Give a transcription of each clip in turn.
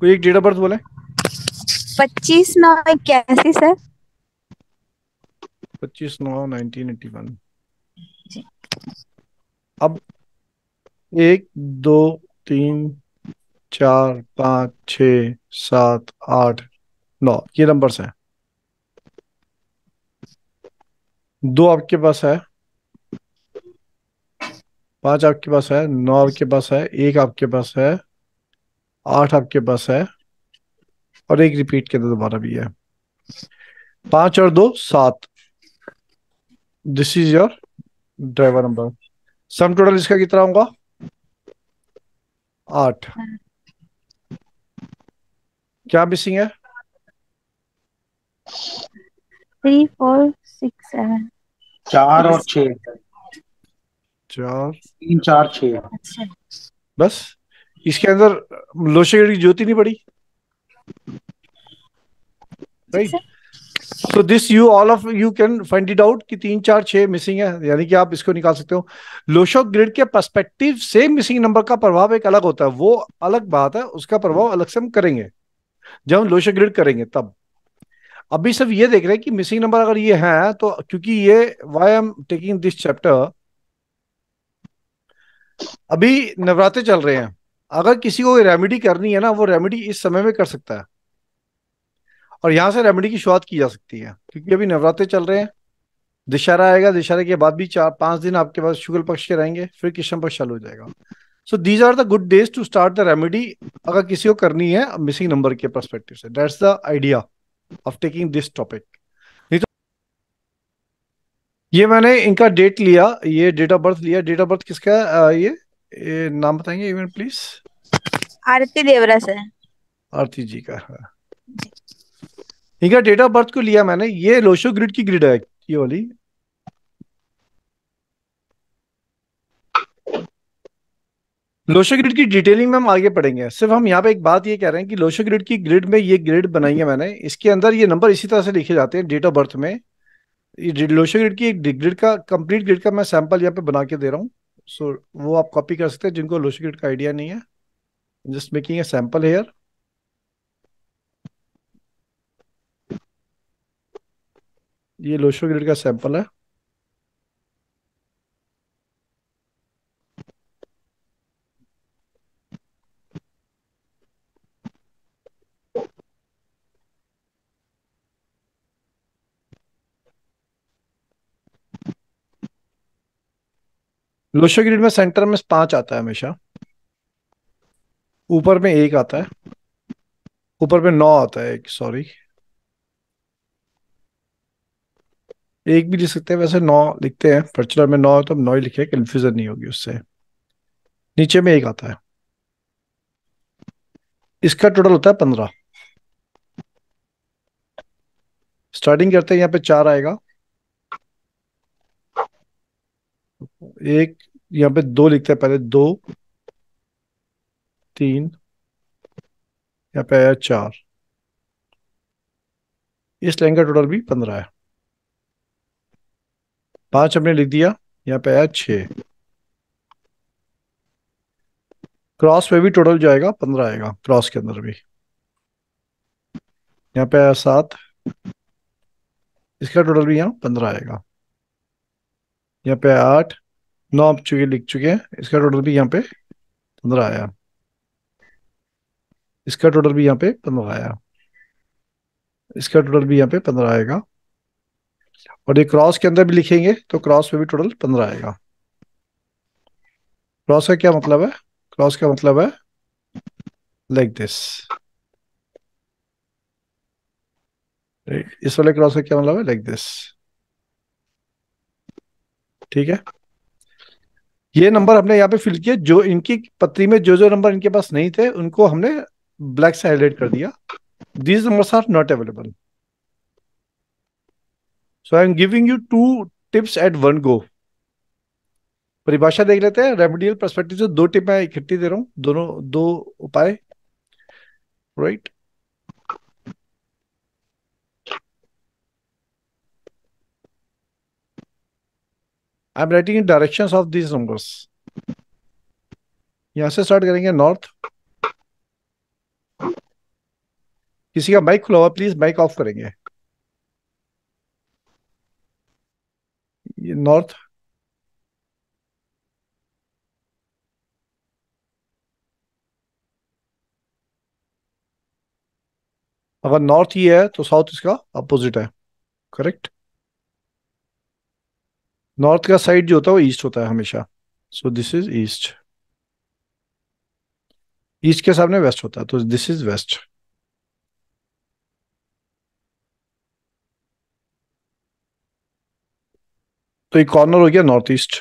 कोई एक date of birth बोले पच्चीस नौ इक्यासी सर पच्चीस नौ नाइनटीन एटी वन अब एक दो तीन चार पाँच छ सात आठ नौ ये नंबर्स हैं दो आपके पास है पांच आपके पास है नौ आपके पास है एक आपके पास है आठ आपके पास है और एक रिपीट के अंदर दोबारा भी है पांच और दो सात this is your driver number sum total इसका कितना होगा आठ क्या मिसिंग है थ्री फोर सिक्स सेवन चार और छ चार तीन चार छ अच्छा। बस इसके अंदर लोशेगढ़ की ज्योति नहीं पड़ी right so this you all of you can find it out कि तीन चार छह मिसिंग है यानी कि आप इसको निकाल सकते हो लोशो ग्रिड के पर्सपेक्टिव से मिसिंग नंबर का प्रभाव एक अलग होता है वो अलग बात है उसका प्रभाव अलग से हम करेंगे जब हम लोशो ग्रिड करेंगे तब अभी सब ये देख रहे हैं कि मिसिंग नंबर अगर ये है तो क्योंकि ये why I'm taking this chapter अभी नवरात्रे चल रहे हैं अगर किसी को रेमेडी करनी है ना वो रेमेडी इस समय में कर सकता है और यहां से रेमेडी की शुरुआत की जा सकती है क्योंकि अभी नवरात्रे चल रहे हैं दशहरा आएगा दशहरा के बाद भी चार पांच दिन आपके पास शुक्ल पक्ष के रहेंगे फिर कृष्ण पक्ष चालू हो जाएगा so these are the good days to start the remedy अगर किसी को करनी है मिसिंग नंबर के परस्पेक्टिव से that's the idea of taking this topic नहीं तो ये मैंने इनका डेट लिया ये डेट ऑफ बर्थ लिया डेट ऑफ बर्थ किसका ये, ये नाम बताएंगे इवन प्लीज आरती देवरा से आरती जी का हाँ इनका डेट ऑफ बर्थ को लिया मैंने ये लोशो ग्रिड की ग्रिड है ये वाली लोशो ग्रिड की डिटेलिंग में हम आगे पढ़ेंगे सिर्फ हम यहाँ पे एक बात ये कह रहे हैं कि लोशो ग्रिड की ग्रिड में ये ग्रिड बनाई है मैंने इसके अंदर ये नंबर इसी तरह से लिखे जाते हैं डेट ऑफ बर्थ में लोशो ग्रिड की एक ग्रिड का कंप्लीट ग्रिड का मैं सैंपल यहाँ पे बना के दे रहा हूँ सो so, वो आप कॉपी कर सकते हैं जिनको लोशो ग्रिड का आइडिया नहीं है I'm just making a sample here. ये लोशो ग्रिड का सैंपल है लोशो ग्रिड में सेंटर में पांच आता है हमेशा ऊपर में एक आता है ऊपर में नौ आता है एक सॉरी एक भी लिख सकते हैं वैसे नौ लिखते हैं पर्चुलर में नौ तो हम नौ ही लिखे कंफ्यूजन नहीं होगी उससे नीचे में एक आता है इसका टोटल होता है पंद्रह स्टार्टिंग करते हैं यहाँ पे चार आएगा एक यहाँ पे दो लिखते हैं पहले दो तीन या पे आया चार इस लाइन का टोटल भी पंद्रह है पांच हमने लिख दिया यहाँ पे आया छ क्रॉस पे भी टोटल जो आएगा पंद्रह आएगा क्रॉस के अंदर भी यहाँ पे आया सात इसका टोटल भी यहाँ पंद्रह आएगा यहाँ पे आठ नौ आप चुके लिख चुके हैं इसका टोटल भी यहाँ पे पंद्रह आया इसका टोटल भी यहाँ पे पंद्रह आया इसका टोटल भी यहाँ पे पंद्रह आएगा और ये क्रॉस के अंदर भी लिखेंगे तो क्रॉस में भी टोटल पंद्रह आएगा क्रॉस का क्या मतलब है क्रॉस का मतलब है लाइक दिस इस वाले क्रॉस का क्या मतलब है लाइक दिस ठीक है ये नंबर हमने यहाँ पे फिल किए जो इनकी पत्री में जो जो नंबर इनके पास नहीं थे उनको हमने ब्लैक से हाईलाइट कर दिया these numbers are not available so I am giving you two tips at one go परिभाषा देख लेते हैं रेमेडियल परस्पेक्टिव से दो टिप मैं इकट्ठी दे रहा हूं दोनों दो उपाय right right? I am writing in direction of these numbers यहां से स्टार्ट करेंगे नॉर्थ किसी का माइक खुला हुआ प्लीज माइक ऑफ करेंगे नॉर्थ अगर नॉर्थ ही है तो साउथ इसका अपोजिट है करेक्ट नॉर्थ का साइड जो होता है वो ईस्ट होता है हमेशा so this is east east के सामने वेस्ट होता है तो दिस इज वेस्ट तो ये कॉर्नर हो गया नॉर्थ ईस्ट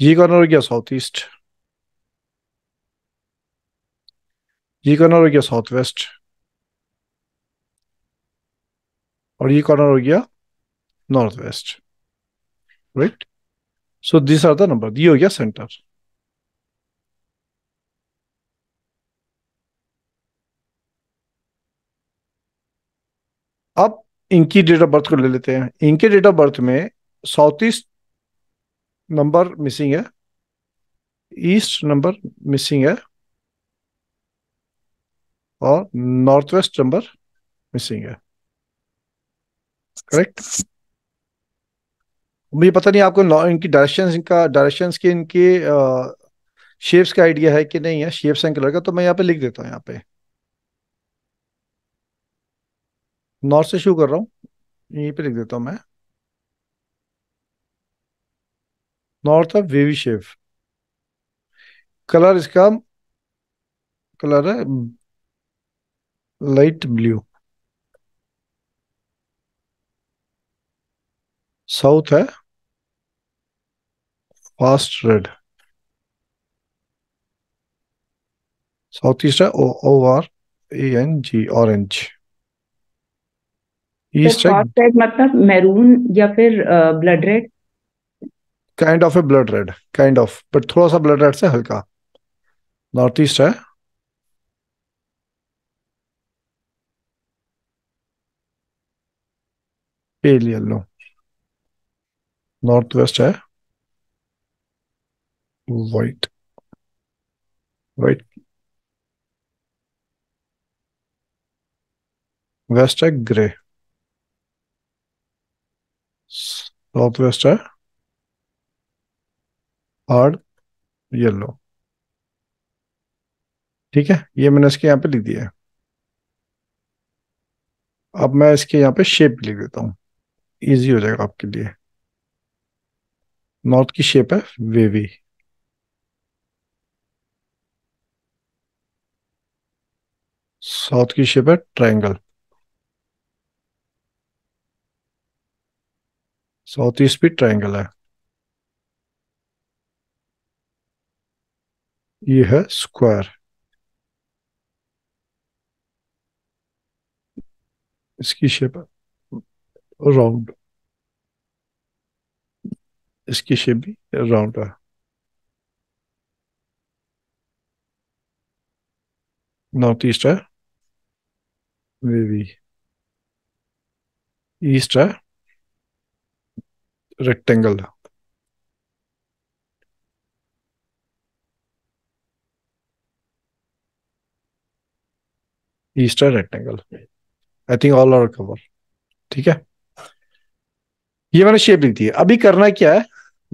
ये कॉर्नर हो गया साउथ ईस्ट ये कॉर्नर हो गया साउथ वेस्ट और ये कॉर्नर हो गया north west right so this are the number ये हो गया सेंटर अब इनकी डेट ऑफ बर्थ को ले लेते हैं इनके डेट ऑफ बर्थ में साउथ ईस्ट नंबर मिसिंग है ईस्ट नंबर मिसिंग है और नॉर्थ वेस्ट नंबर मिसिंग है करेक्ट मुझे पता नहीं आपको इनकी डायरेक्शन इनका डायरेक्शन के इनके शेप्स का आइडिया है कि नहीं है शेप्स एंड कलर का तो मैं यहाँ पे लिख देता हूँ यहाँ पे नॉर्थ से शुरू कर रहा हूँ यहीं पे लिख देता हूँ मैं north of wavy shape colour इसका कलर है लाइट ब्लू साउथ है फास्ट रेड साउथ ईस्ट है O R A N G orange east मतलब मैरून या फिर blood red kind of a blood red kind of but थोड़ा सा blood red से हल्का नॉर्थ ईस्ट है पेल येलो नॉर्थ वेस्ट है वाइट वाइट वेस्ट है ग्रे साउथ वेस्ट है हार्ड येलो ठीक है ये मैंने इसके यहाँ पे लिख दिया है अब मैं इसके यहाँ पे शेप लिख देता हूँ इजी हो जाएगा आपके लिए नॉर्थ की शेप है वेवी साउथ की शेप है ट्रायंगल साउथ ईस्ट भी ट्राइंगल है ये है स्क्वायर इसकी शेप राउंड इसकी शेप भी राउंड है नॉर्थ ईस्ट है वेवी ईस्ट है rectangle ईस्टर rectangle I think all over cover ठीक है ये मैंने शेप लिख दी है अभी करना क्या है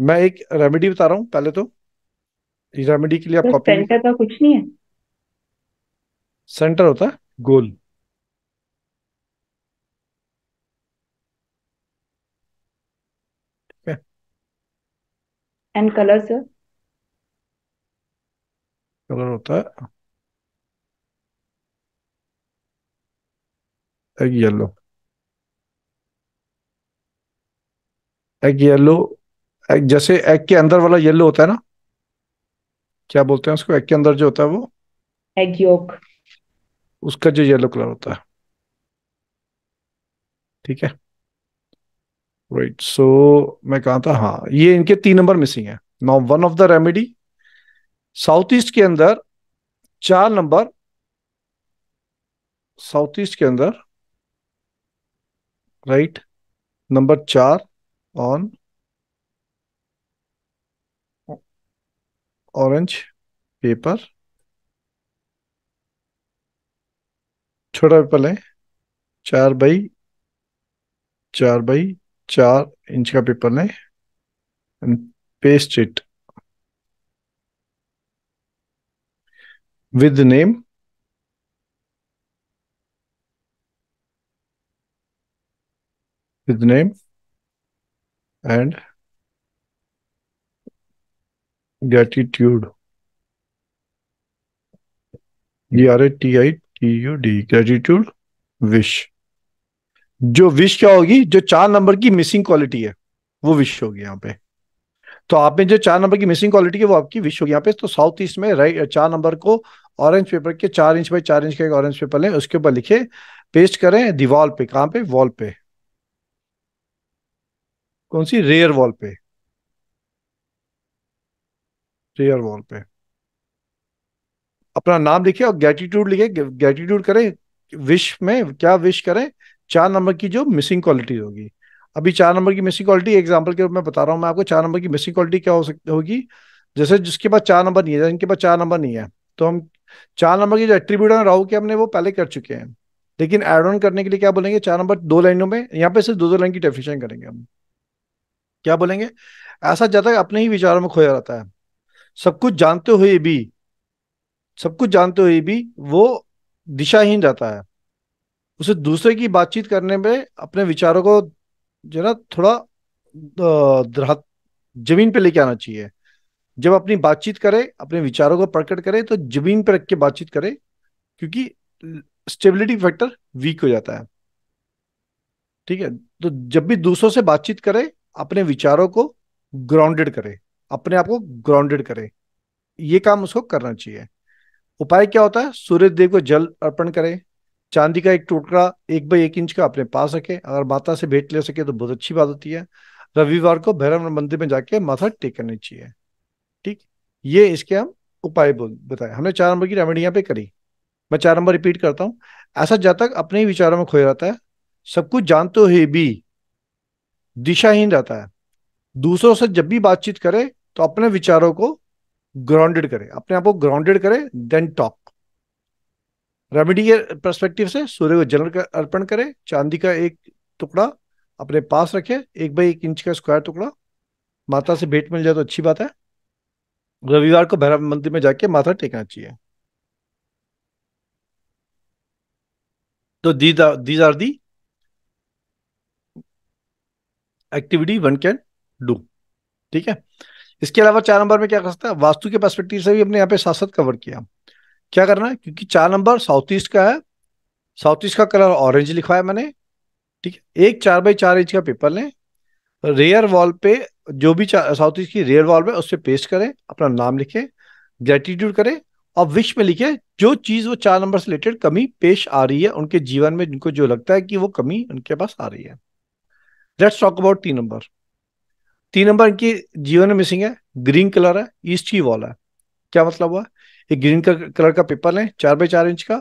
मैं एक रेमेडी बता रहा हूं पहले तो रेमेडी के लिए आप कॉपी सेंटर तो कुछ नहीं है सेंटर होता है गोल एंड कलर सर कलर होता है egg yellow egg yellow egg जैसे एग के अंदर वाला येलो होता है ना क्या बोलते हैं उसको एग के अंदर जो होता है वो एग योक उसका जो येलो कलर होता है ठीक है राइट सो मैं कहा था हाँ ये इनके तीन नंबर मिसिंग है now one of the remedy south east के अंदर चार नंबर साउथ ईस्ट के अंदर राइट नंबर चार ऑन ऑरेंज पेपर छोटा पेपर है चार बाई चार बाई चार इंच का पेपर लें and paste it with name with name and gratitude ये T I T U D gratitude wish जो विश क्या होगी जो चार नंबर की मिसिंग क्वालिटी है वो विश होगी यहाँ पे तो आप में जो चार नंबर की मिसिंग क्वालिटी है वो आपकी विश होगी यहाँ पे तो साउथ ईस्ट में राइट चार नंबर को ऑरेंज पेपर के चार इंच बाई चार इंच का एक ऑरेंज पेपर लें उसके ऊपर लिखे पेस्ट करें दीवार पे कहाँ पे वॉल पे कौन सी रेयर वॉल पे रेयर वॉल पे अपना नाम लिखे और ग्रेटिट्यूड लिखे ग्रेटिट्यूड करें विश में क्या विश करें चार नंबर की जो मिसिंग क्वालिटी होगी अभी चार नंबर की मिसिंग क्वालिटी एग्जाम्पल के रूप में बता रहा हूँ मैं आपको चार नंबर की मिसिंग क्वालिटी क्या हो सकती होगी जैसे जिसके पास चार नंबर नहीं है जिनके पास चार नंबर नहीं है तो हम चार नंबर की जो एट्रीब्यूट है राहू के हमने वो पहले कर चुके हैं लेकिन एड ऑन करने के लिए क्या बोलेंगे चार नंबर दो लाइनों में यहाँ पे सिर्फ दो दो लाइन की डेफिनेशन करेंगे हम क्या बोलेंगे ऐसा ज्यादा अपने ही विचारों में खोया रहता है सब कुछ जानते हुए भी सब कुछ जानते हुए भी वो दिशाहीन रहता है उसे दूसरे की बातचीत करने में अपने विचारों को जो ना थोड़ा जमीन पे लेके आना चाहिए जब अपनी बातचीत करे अपने विचारों को प्रकट करे तो जमीन पर रख के बातचीत करे क्योंकि स्टेबिलिटी फैक्टर वीक हो जाता है ठीक है तो जब भी दूसरों से बातचीत करे अपने विचारों को ग्राउंडेड करे अपने आप को ग्राउंडेड करे ये काम उसको करना चाहिए उपाय क्या होता है सूर्य देव को जल अर्पण करें चांदी का एक टुकड़ा एक बाई एक इंच का अपने पास रखे अगर माता से भेंट ले सके तो बहुत अच्छी बात होती है रविवार को भैरव मंदिर में जाके माथा टेक करनी चाहिए ठीक ये इसके हम उपाय बताए हमने चार नंबर की रेमेडी यहाँ पे करी मैं चार नंबर रिपीट करता हूँ ऐसा जातक अपने ही विचारों में खोए रहता है सब कुछ जानते हुए भी दिशाहीन रहता है दूसरों से जब भी बातचीत करे तो अपने विचारों को ग्राउंडेड करे अपने आप को ग्राउंडेड करे देन टॉक रेमेडी के परस्पेक्टिव से सूर्य को जल कर अर्पण करें चांदी का एक टुकड़ा अपने पास रखे एक बाई एक इंच का स्क्वायर टुकड़ा माता से भेंट मिल जाए तो अच्छी बात है रविवार को भैरव मंदिर में जाके माथा टेकना चाहिए तो these are the activity one can do ठीक है इसके अलावा चार नंबर में क्या कर सकता है वास्तु के परस्पेक्टिव से भी अपने यहाँ पे साथ साथ कवर किया क्या करना है क्योंकि चार नंबर साउथ ईस्ट का है साउथ ईस्ट का कलर ऑरेंज लिखवाया मैंने ठीक है एक चार बाई चार इंच का पेपर लें रेयर वॉल पे जो भी साउथ ईस्ट की रेयर वॉल पे उस पर पेस्ट करें अपना नाम लिखें ग्रेटिट्यूड करें और विश में लिखे जो चीज वो चार नंबर से रिलेटेड कमी पेश आ रही है उनके जीवन में जिनको जो लगता है कि वो कमी उनके पास आ रही है लेट्स टॉक अबाउट तीन नंबर तीन नंबर इनकी जीवन में मिसिंग है ग्रीन कलर है ईस्ट की वॉल है क्या मतलब हुआ ये ग्रीन कलर का पेपर लें चार बाई चार इंच का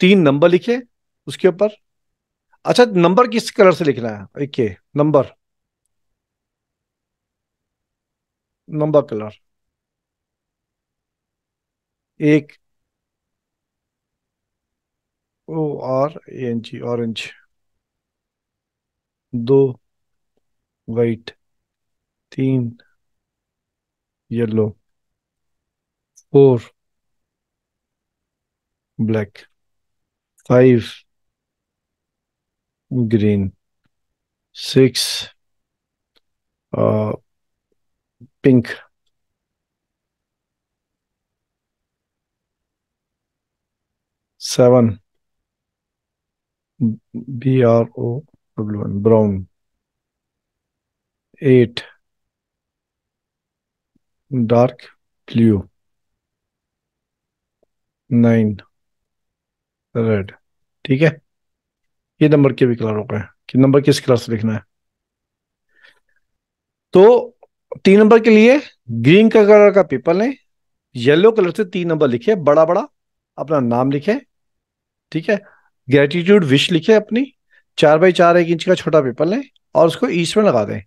तीन नंबर लिखे उसके ऊपर अच्छा नंबर किस कलर से लिखना है एक नंबर नंबर कलर एक O R N G orange दो वाइट तीन yellow four black five green six uh pink seven B R O W N brown eight dark blue nine red ठीक है ये नंबर के भी कलर हो गए कि नंबर किस कलर से लिखना है तो तीन नंबर के लिए ग्रीन का कलर का पेपर लें येलो कलर से तीन नंबर लिखे बड़ा बड़ा अपना नाम लिखे ठीक है ग्रेटिट्यूड विश लिखे अपनी चार बाई चार एक इंच का छोटा पेपर लें और उसको ईस्ट में लगा दें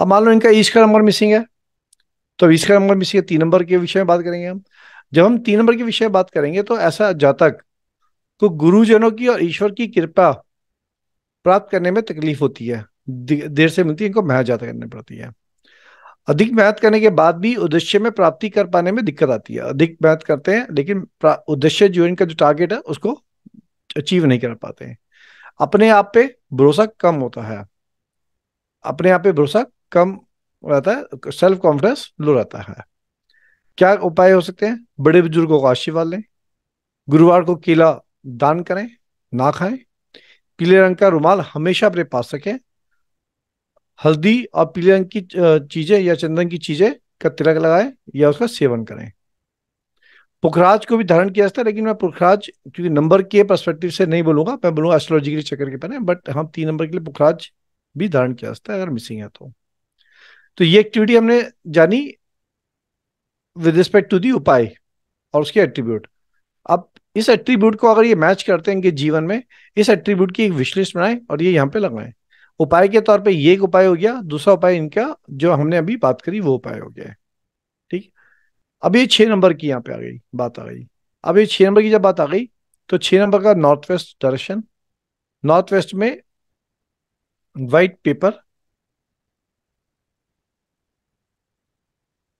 अब मान लो इनका ईस्ट का नंबर मिसिंग है तो ईस्ट का नंबर मिसिंग है तीन नंबर के विषय में बात करेंगे हम जब हम तीन नंबर के विषय बात करेंगे तो ऐसा जातक को गुरुजनों की और ईश्वर की कृपा प्राप्त करने में तकलीफ होती है देर से मिलती है इनको मेहनत ज्यादा करनी पड़ती है अधिक मेहनत करने के बाद भी उद्देश्य में प्राप्ति कर पाने में दिक्कत आती है अधिक मेहनत करते हैं लेकिन उद्देश्य जो इनका जो टारगेट है उसको अचीव नहीं कर पाते हैं अपने आप पे भरोसा कम होता है अपने आप पे भरोसा कम रहता है सेल्फ कॉन्फिडेंस लो रहता है क्या उपाय हो सकते हैं बड़े बुजुर्गों को आशीर्वाद लें गुरुवार को केला दान करें ना खाएं पीले रंग का रुमाल हमेशा अपने पास रखें हल्दी और पीले रंग की चीजें या चंदन की चीजें का तिलक लगाएं या उसका सेवन करें पुखराज को भी धारण किया जाता है लेकिन मैं पुखराज क्योंकि नंबर के परस्पेक्टिव से नहीं बोलूंगा मैं बोलूंगा एस्ट्रोलॉजी के चक्कर के पहले बट हम तीन नंबर के लिए पुखराज भी धारण किया जाता है अगर मिसिंग है तो तो ये एक्टिविटी हमने जानी विद रिस्पेक्ट टू दी उपाय और उसके एट्रीब्यूट अब इस एट्रीब्यूट को अगर ये मैच करते हैं इनके जीवन में इस एट्रीब्यूट की एक विश्लेष बनाए और ये यहाँ पे लगाए उपाय के तौर पे ये एक उपाय हो गया दूसरा उपाय इनका जो हमने अभी बात करी वो उपाय हो गया है ठीक अब ये छः नंबर की यहाँ पे आ गई बात आ गई अब ये छः नंबर की जब बात आ गई तो छः नंबर का north west direction north west में वाइट पेपर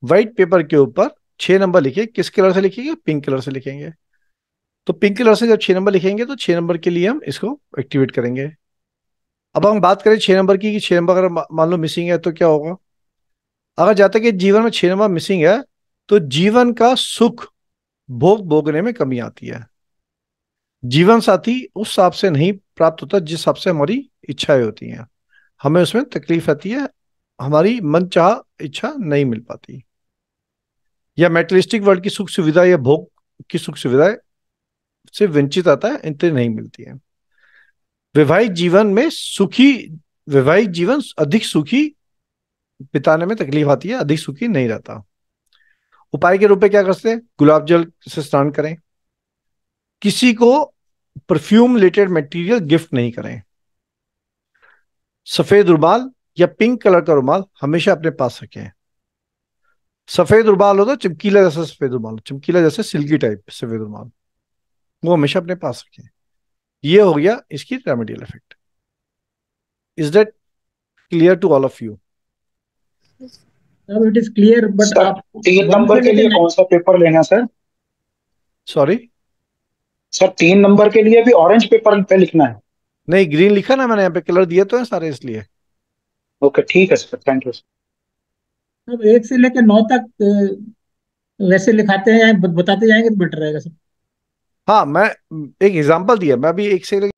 व्हाइट पेपर के ऊपर छह नंबर लिखे किस कलर से लिखेंगे पिंक कलर से लिखेंगे तो पिंक कलर से जब छह नंबर लिखेंगे तो छह नंबर के लिए हम इसको एक्टिवेट करेंगे अब हम बात करें छह नंबर की कि छह नंबर अगर मान लो मिसिंग है तो क्या होगा अगर जाता कि जीवन में छह नंबर मिसिंग है तो जीवन का सुख भोग भोगने में कमी आती है जीवन साथी उस हिसाब से नहीं प्राप्त होता जिस हिसाब से हमारी इच्छाएं होती हैं हमें उसमें तकलीफ आती है हमारी मन चाह इच्छा नहीं मिल पाती या मेटलिस्टिक वर्ल्ड की सुख सुविधा या भोग की सुख सुविधा से वंचित आता है इतने नहीं मिलती है वैवाहिक जीवन में सुखी वैवाहिक जीवन अधिक सुखी बिताने में तकलीफ आती है अधिक सुखी नहीं रहता उपाय के रूप में क्या करते हैं गुलाब जल से स्नान करें किसी को परफ्यूम रिलेटेड मटेरियल गिफ्ट नहीं करें सफेद रुमाल या पिंक कलर का रुमाल हमेशा अपने पास रखें सफेद रुमाल हो तो चमकीला जैसा सफेद रुमाल चमकीला जैसे सिल्की टाइप सफेद रुमाल वो हमेशा अपने पास रखें ये हो गया इसकी remedial effect is that clear to all of you it is clear but आप तीन नंबर के लिए कौन सा पेपर लेना सर सॉरी सर तीन नंबर के लिए भी ऑरेंज पेपर पे लिखना है नहीं ग्रीन लिखा ना मैंने यहाँ पे कलर दिया तो है सारे इसलिए ओके ठीक है सर थैंक यू सर अब एक से लेकर नौ तक वैसे लिखाते हैं बताते जाएंगे तो बेटर रहेगा सर हाँ मैं एक एग्जांपल दिया मैं भी एक से लेकर